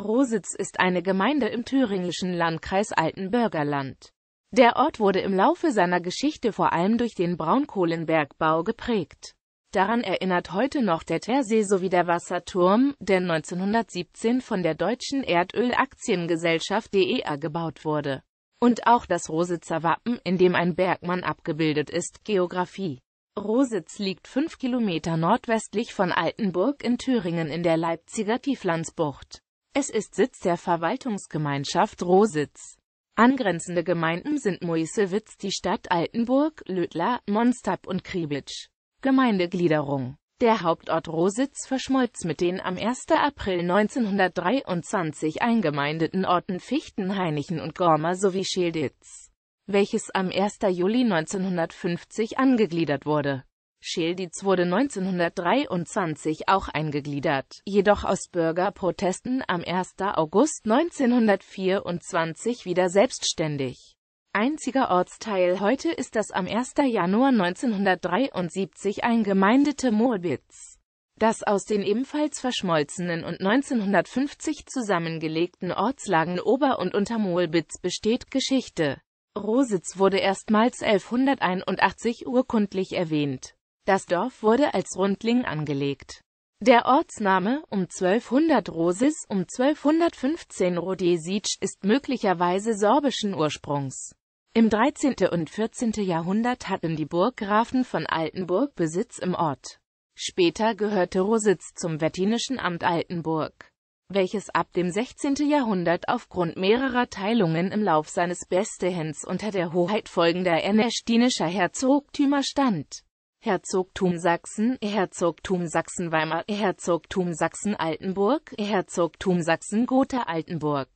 Rositz ist eine Gemeinde im thüringischen Landkreis Altenbürgerland. Der Ort wurde im Laufe seiner Geschichte vor allem durch den Braunkohlenbergbau geprägt. Daran erinnert heute noch der Teersee sowie der Wasserturm, der 1917 von der deutschen Erdölaktiengesellschaft DEA gebaut wurde. Und auch das Rositzer Wappen, in dem ein Bergmann abgebildet ist, Geografie. Rositz liegt fünf Kilometer nordwestlich von Altenburg in Thüringen in der Leipziger Tieflandsbucht. Es ist Sitz der Verwaltungsgemeinschaft Rositz. Angrenzende Gemeinden sind Moisewitz, die Stadt Altenburg, Lödler, Monstab und Kriebitsch. Gemeindegliederung Der Hauptort Rositz verschmolz mit den am 1. April 1923 eingemeindeten Orten Fichten, Heinichen und Gormer sowie Schilditz, welches am 1. Juli 1950 angegliedert wurde Schilditz wurde 1923 auch eingegliedert, jedoch aus Bürgerprotesten am 1. August 1924 wieder selbstständig. Einziger Ortsteil heute ist das am 1. Januar 1973 eingemeindete Morbitz. Das aus den ebenfalls verschmolzenen und 1950 zusammengelegten Ortslagen Ober- und Untermohlbitz besteht Geschichte. Rositz wurde erstmals 1181 urkundlich erwähnt. Das Dorf wurde als Rundling angelegt. Der Ortsname um 1200 Rosis um 1215 Rodesic ist möglicherweise sorbischen Ursprungs. Im 13. und 14. Jahrhundert hatten die Burggrafen von Altenburg Besitz im Ort. Später gehörte Rositz zum wettinischen Amt Altenburg, welches ab dem 16. Jahrhundert aufgrund mehrerer Teilungen im Lauf seines Bestehens unter der Hoheit folgender ernestinischer Herzogtümer stand Herzogtum Sachsen, Herzogtum Sachsen-Weimar, Herzogtum Sachsen-Altenburg, Herzogtum Sachsen-Gotha-Altenburg.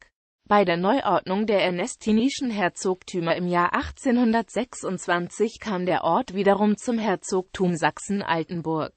Bei der Neuordnung der ernestinischen Herzogtümer im Jahr 1826 kam der Ort wiederum zum Herzogtum Sachsen-Altenburg.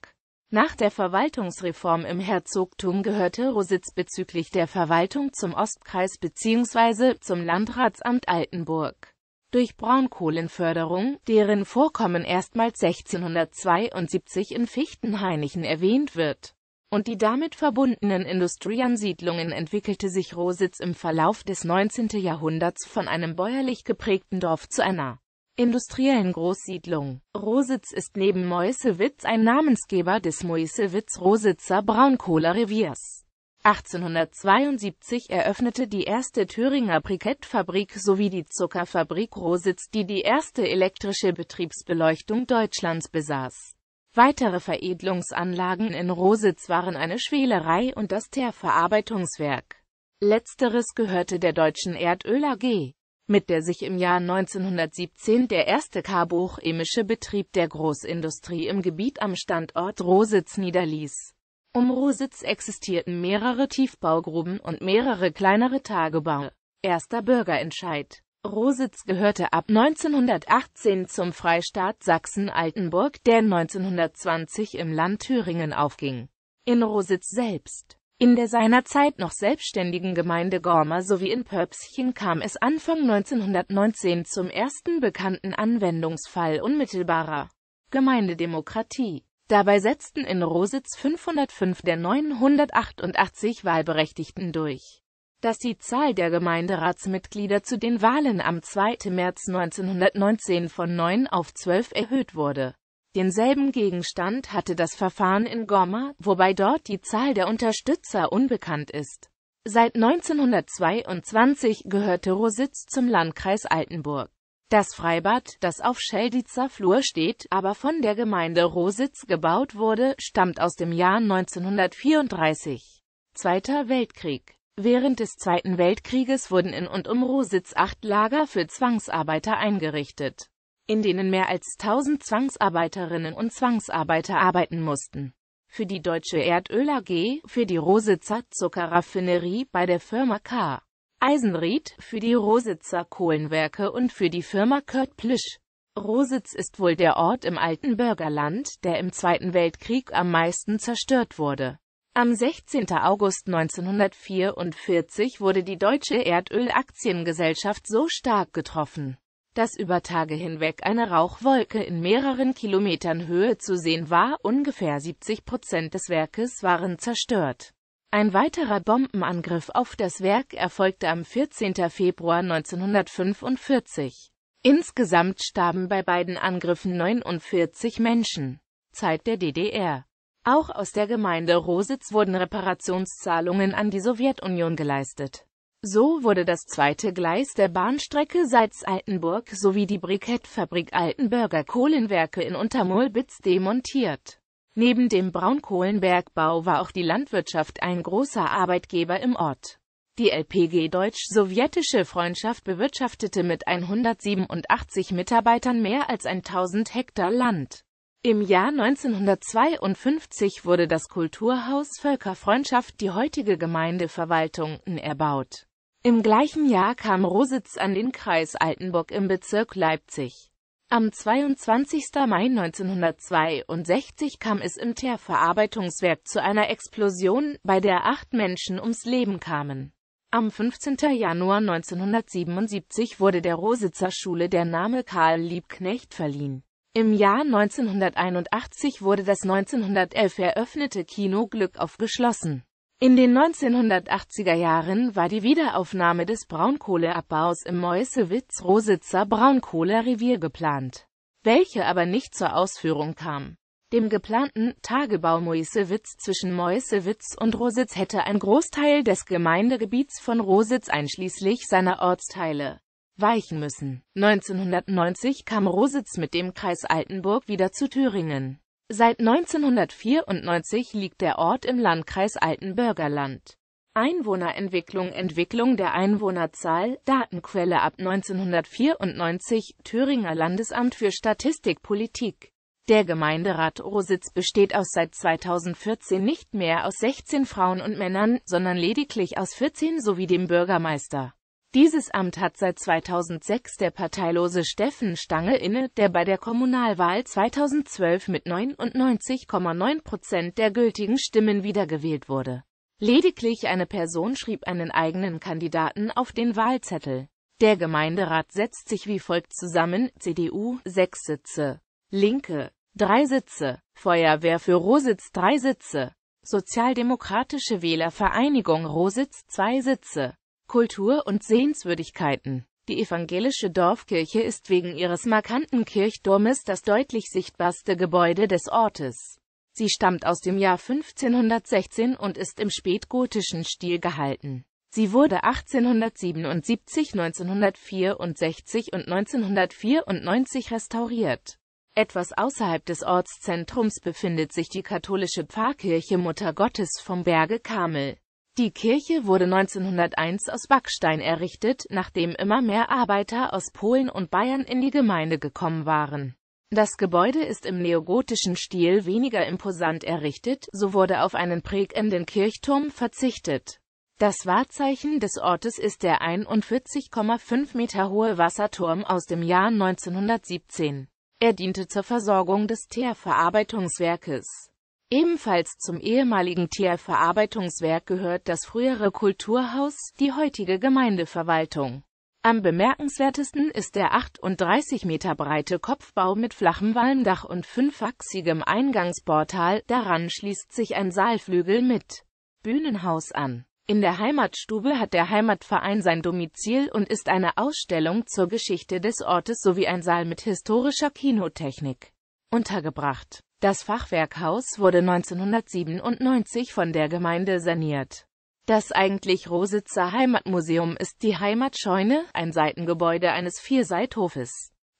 Nach der Verwaltungsreform im Herzogtum gehörte Rositz bezüglich der Verwaltung zum Ostkreis bzw. zum Landratsamt Altenburg durch Braunkohlenförderung, deren Vorkommen erstmals 1672 in Fichtenhainichen erwähnt wird, und die damit verbundenen Industriansiedlungen entwickelte sich Rositz im Verlauf des 19. Jahrhunderts von einem bäuerlich geprägten Dorf zu einer industriellen Großsiedlung. Rositz ist neben Moisewitz ein Namensgeber des moisewitz rositzer Braunkohlerreviers 1872 eröffnete die erste Thüringer Brikettfabrik sowie die Zuckerfabrik Rositz, die die erste elektrische Betriebsbeleuchtung Deutschlands besaß. Weitere Veredelungsanlagen in Rositz waren eine Schwelerei und das Teerverarbeitungswerk. Letzteres gehörte der Deutschen Erdöl AG, mit der sich im Jahr 1917 der erste karbochemische Betrieb der Großindustrie im Gebiet am Standort Rositz niederließ. Um Rositz existierten mehrere Tiefbaugruben und mehrere kleinere Tagebaue. Erster Bürgerentscheid Rositz gehörte ab 1918 zum Freistaat Sachsen-Altenburg, der 1920 im Land Thüringen aufging. In Rositz selbst, in der seinerzeit noch selbstständigen Gemeinde Gormer sowie in Pöpschen kam es Anfang 1919 zum ersten bekannten Anwendungsfall unmittelbarer Gemeindedemokratie. Dabei setzten in Rositz 505 der 988 Wahlberechtigten durch. Dass die Zahl der Gemeinderatsmitglieder zu den Wahlen am 2. März 1919 von 9 auf 12 erhöht wurde. Denselben Gegenstand hatte das Verfahren in Gomma, wobei dort die Zahl der Unterstützer unbekannt ist. Seit 1922 gehörte Rositz zum Landkreis Altenburg. Das Freibad, das auf Schelditzer Flur steht, aber von der Gemeinde Rositz gebaut wurde, stammt aus dem Jahr 1934. Zweiter Weltkrieg Während des Zweiten Weltkrieges wurden in und um Rositz acht Lager für Zwangsarbeiter eingerichtet, in denen mehr als 1000 Zwangsarbeiterinnen und Zwangsarbeiter arbeiten mussten. Für die Deutsche Erdöl AG, für die Rositzer Zuckerraffinerie bei der Firma K. Eisenried, für die Rositzer Kohlenwerke und für die Firma Kurt Plüsch. Rositz ist wohl der Ort im alten Bürgerland, der im Zweiten Weltkrieg am meisten zerstört wurde. Am 16. August 1944 wurde die Deutsche Erdölaktiengesellschaft so stark getroffen, dass über Tage hinweg eine Rauchwolke in mehreren Kilometern Höhe zu sehen war, ungefähr 70 Prozent des Werkes waren zerstört. Ein weiterer Bombenangriff auf das Werk erfolgte am 14. Februar 1945. Insgesamt starben bei beiden Angriffen 49 Menschen. Zeit der DDR. Auch aus der Gemeinde Rositz wurden Reparationszahlungen an die Sowjetunion geleistet. So wurde das zweite Gleis der Bahnstrecke Salz-Altenburg sowie die Brikettfabrik Altenburger Kohlenwerke in Untermolbitz demontiert. Neben dem Braunkohlenbergbau war auch die Landwirtschaft ein großer Arbeitgeber im Ort. Die LPG Deutsch-Sowjetische Freundschaft bewirtschaftete mit 187 Mitarbeitern mehr als 1000 Hektar Land. Im Jahr 1952 wurde das Kulturhaus Völkerfreundschaft, die heutige Gemeindeverwaltung, erbaut. Im gleichen Jahr kam Rositz an den Kreis Altenburg im Bezirk Leipzig. Am 22. Mai 1962 kam es im Teerverarbeitungswerk zu einer Explosion, bei der acht Menschen ums Leben kamen. Am 15. Januar 1977 wurde der Rositzer Schule der Name Karl Liebknecht verliehen. Im Jahr 1981 wurde das 1911 eröffnete Kino Glück aufgeschlossen. In den 1980er Jahren war die Wiederaufnahme des Braunkohleabbaus im Meuselwitz-Rositzer Braunkohlerevier geplant, welche aber nicht zur Ausführung kam. Dem geplanten Tagebau Moisewitz zwischen Moisewitz und Rositz hätte ein Großteil des Gemeindegebiets von Rositz einschließlich seiner Ortsteile weichen müssen. 1990 kam Rositz mit dem Kreis Altenburg wieder zu Thüringen. Seit 1994 liegt der Ort im Landkreis Altenbürgerland. Einwohnerentwicklung Entwicklung der Einwohnerzahl Datenquelle ab 1994 Thüringer Landesamt für Statistik Politik Der Gemeinderat Rositz besteht aus seit 2014 nicht mehr aus 16 Frauen und Männern, sondern lediglich aus 14 sowie dem Bürgermeister dieses Amt hat seit 2006 der parteilose Steffen Stange inne, der bei der Kommunalwahl 2012 mit 99,9 Prozent der gültigen Stimmen wiedergewählt wurde. Lediglich eine Person schrieb einen eigenen Kandidaten auf den Wahlzettel. Der Gemeinderat setzt sich wie folgt zusammen, CDU, sechs Sitze, Linke, drei Sitze, Feuerwehr für Rositz, drei Sitze, Sozialdemokratische Wählervereinigung Rositz, zwei Sitze, Kultur und Sehenswürdigkeiten. Die evangelische Dorfkirche ist wegen ihres markanten Kirchturmes das deutlich sichtbarste Gebäude des Ortes. Sie stammt aus dem Jahr 1516 und ist im spätgotischen Stil gehalten. Sie wurde 1877, 1964 und 1994 restauriert. Etwas außerhalb des Ortszentrums befindet sich die katholische Pfarrkirche Mutter Gottes vom Berge Kamel. Die Kirche wurde 1901 aus Backstein errichtet, nachdem immer mehr Arbeiter aus Polen und Bayern in die Gemeinde gekommen waren. Das Gebäude ist im neogotischen Stil weniger imposant errichtet, so wurde auf einen prägenden Kirchturm verzichtet. Das Wahrzeichen des Ortes ist der 41,5 Meter hohe Wasserturm aus dem Jahr 1917. Er diente zur Versorgung des Teerverarbeitungswerkes. Ebenfalls zum ehemaligen Tierverarbeitungswerk gehört das frühere Kulturhaus, die heutige Gemeindeverwaltung. Am bemerkenswertesten ist der 38 Meter breite Kopfbau mit flachem Walmdach und fünfachsigem Eingangsportal, daran schließt sich ein Saalflügel mit Bühnenhaus an. In der Heimatstube hat der Heimatverein sein Domizil und ist eine Ausstellung zur Geschichte des Ortes sowie ein Saal mit historischer Kinotechnik untergebracht das Fachwerkhaus wurde 1997 von der Gemeinde saniert. Das eigentlich Rositzer Heimatmuseum ist die Heimatscheune, ein Seitengebäude eines Vierseithofes.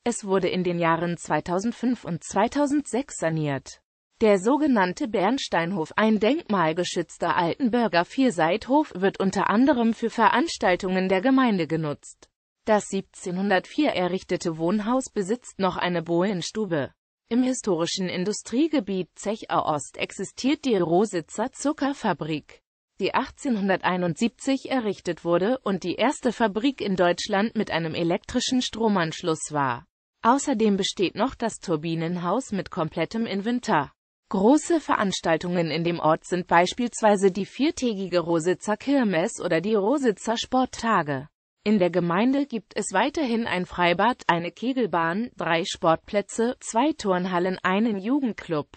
Es wurde in den Jahren 2005 und 2006 saniert. Der sogenannte Bernsteinhof, ein denkmalgeschützter Altenbürger Vierseithof, wird unter anderem für Veranstaltungen der Gemeinde genutzt. Das 1704 errichtete Wohnhaus besitzt noch eine Bohlenstube. Im historischen Industriegebiet Zechau Ost existiert die Rositzer Zuckerfabrik, die 1871 errichtet wurde und die erste Fabrik in Deutschland mit einem elektrischen Stromanschluss war. Außerdem besteht noch das Turbinenhaus mit komplettem Inventar. Große Veranstaltungen in dem Ort sind beispielsweise die viertägige Rositzer Kirmes oder die Rositzer Sporttage. In der Gemeinde gibt es weiterhin ein Freibad, eine Kegelbahn, drei Sportplätze, zwei Turnhallen, einen Jugendclub,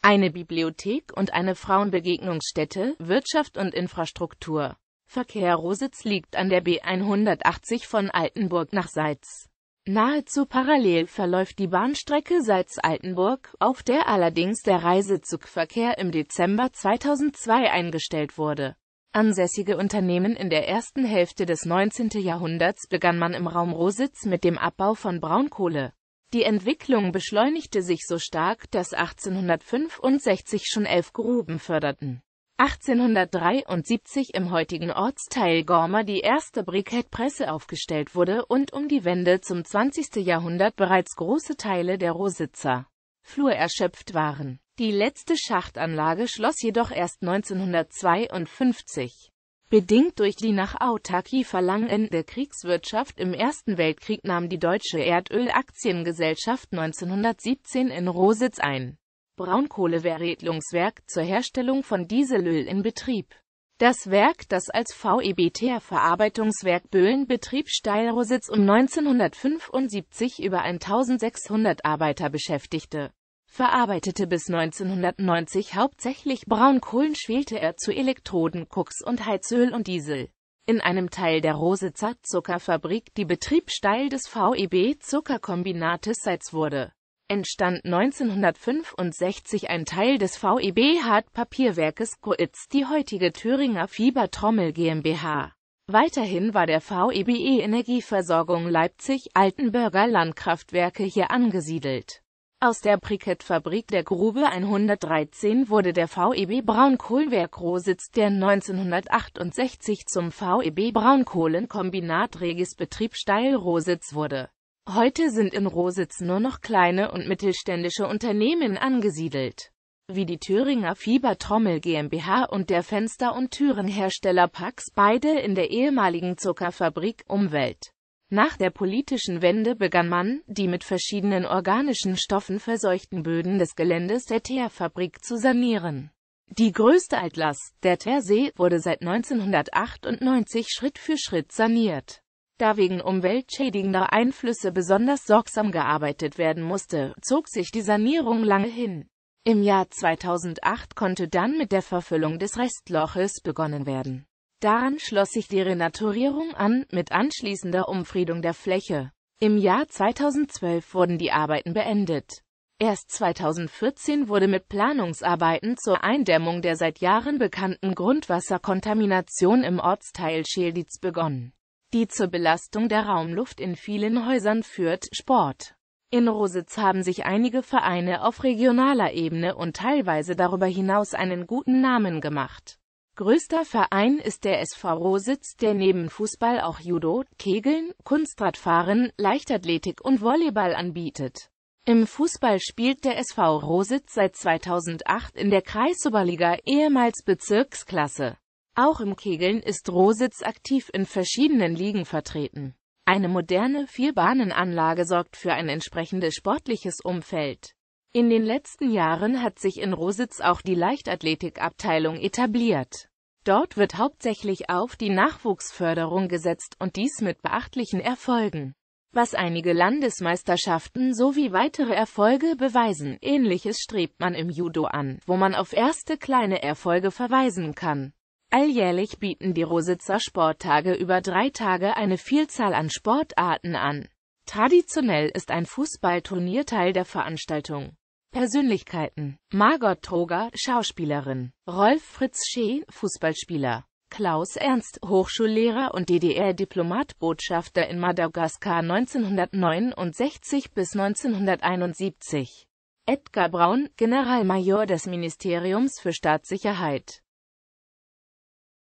eine Bibliothek und eine Frauenbegegnungsstätte, Wirtschaft und Infrastruktur. Verkehr Rositz liegt an der B180 von Altenburg nach Salz. Nahezu parallel verläuft die Bahnstrecke Salz-Altenburg, auf der allerdings der Reisezugverkehr im Dezember 2002 eingestellt wurde ansässige Unternehmen in der ersten Hälfte des 19. Jahrhunderts begann man im Raum Rositz mit dem Abbau von Braunkohle. Die Entwicklung beschleunigte sich so stark, dass 1865 schon elf Gruben förderten. 1873 im heutigen Ortsteil Gorma die erste Brikettpresse aufgestellt wurde und um die Wende zum 20. Jahrhundert bereits große Teile der Rositzer Flur erschöpft waren. Die letzte Schachtanlage schloss jedoch erst 1952. Bedingt durch die nach Autarkie verlangende Kriegswirtschaft im Ersten Weltkrieg nahm die Deutsche Erdölaktiengesellschaft 1917 in Rositz ein Braunkohleveredelungswerk zur Herstellung von Dieselöl in Betrieb. Das Werk, das als VEBTR-Verarbeitungswerk Böhlen betrieb, Steilrositz um 1975 über 1600 Arbeiter beschäftigte verarbeitete bis 1990 hauptsächlich Braunkohlen, schwelte er zu Elektroden, Koks und Heizöl und Diesel. In einem Teil der Rositzer Zuckerfabrik, die Betriebssteil des VEB Zuckerkombinates Salz wurde, entstand 1965 ein Teil des VEB Hartpapierwerkes Goitz, die heutige Thüringer Fiebertrommel GmbH. Weiterhin war der VEBE e Energieversorgung Leipzig-Altenburger Landkraftwerke hier angesiedelt. Aus der Brikettfabrik der Grube 113 wurde der VEB Braunkohlwerk Rositz, der 1968 zum VEB Braunkohlenkombinat Regis-Betrieb Steil Rositz wurde. Heute sind in Rositz nur noch kleine und mittelständische Unternehmen angesiedelt, wie die Thüringer Fiebertrommel GmbH und der Fenster- und Türenhersteller Pax, beide in der ehemaligen Zuckerfabrik Umwelt. Nach der politischen Wende begann man, die mit verschiedenen organischen Stoffen verseuchten Böden des Geländes der Teerfabrik zu sanieren. Die größte Altlast, der Teersee, wurde seit 1998 Schritt für Schritt saniert. Da wegen umweltschädigender Einflüsse besonders sorgsam gearbeitet werden musste, zog sich die Sanierung lange hin. Im Jahr 2008 konnte dann mit der Verfüllung des Restloches begonnen werden. Daran schloss sich die Renaturierung an, mit anschließender Umfriedung der Fläche. Im Jahr 2012 wurden die Arbeiten beendet. Erst 2014 wurde mit Planungsarbeiten zur Eindämmung der seit Jahren bekannten Grundwasserkontamination im Ortsteil Schelditz begonnen, die zur Belastung der Raumluft in vielen Häusern führt. Sport. In Rositz haben sich einige Vereine auf regionaler Ebene und teilweise darüber hinaus einen guten Namen gemacht. Größter Verein ist der SV Rositz, der neben Fußball auch Judo, Kegeln, Kunstradfahren, Leichtathletik und Volleyball anbietet. Im Fußball spielt der SV Rositz seit 2008 in der Kreisoberliga ehemals Bezirksklasse. Auch im Kegeln ist Rositz aktiv in verschiedenen Ligen vertreten. Eine moderne Vierbahnenanlage sorgt für ein entsprechendes sportliches Umfeld. In den letzten Jahren hat sich in Rositz auch die Leichtathletikabteilung etabliert. Dort wird hauptsächlich auf die Nachwuchsförderung gesetzt und dies mit beachtlichen Erfolgen, was einige Landesmeisterschaften sowie weitere Erfolge beweisen. Ähnliches strebt man im Judo an, wo man auf erste kleine Erfolge verweisen kann. Alljährlich bieten die Rositzer Sporttage über drei Tage eine Vielzahl an Sportarten an. Traditionell ist ein Fußballturnier Teil der Veranstaltung. Persönlichkeiten Margot Troger, Schauspielerin Rolf Fritz Schee, Fußballspieler Klaus Ernst, Hochschullehrer und DDR-Diplomatbotschafter in Madagaskar 1969 bis 1971 Edgar Braun, Generalmajor des Ministeriums für Staatssicherheit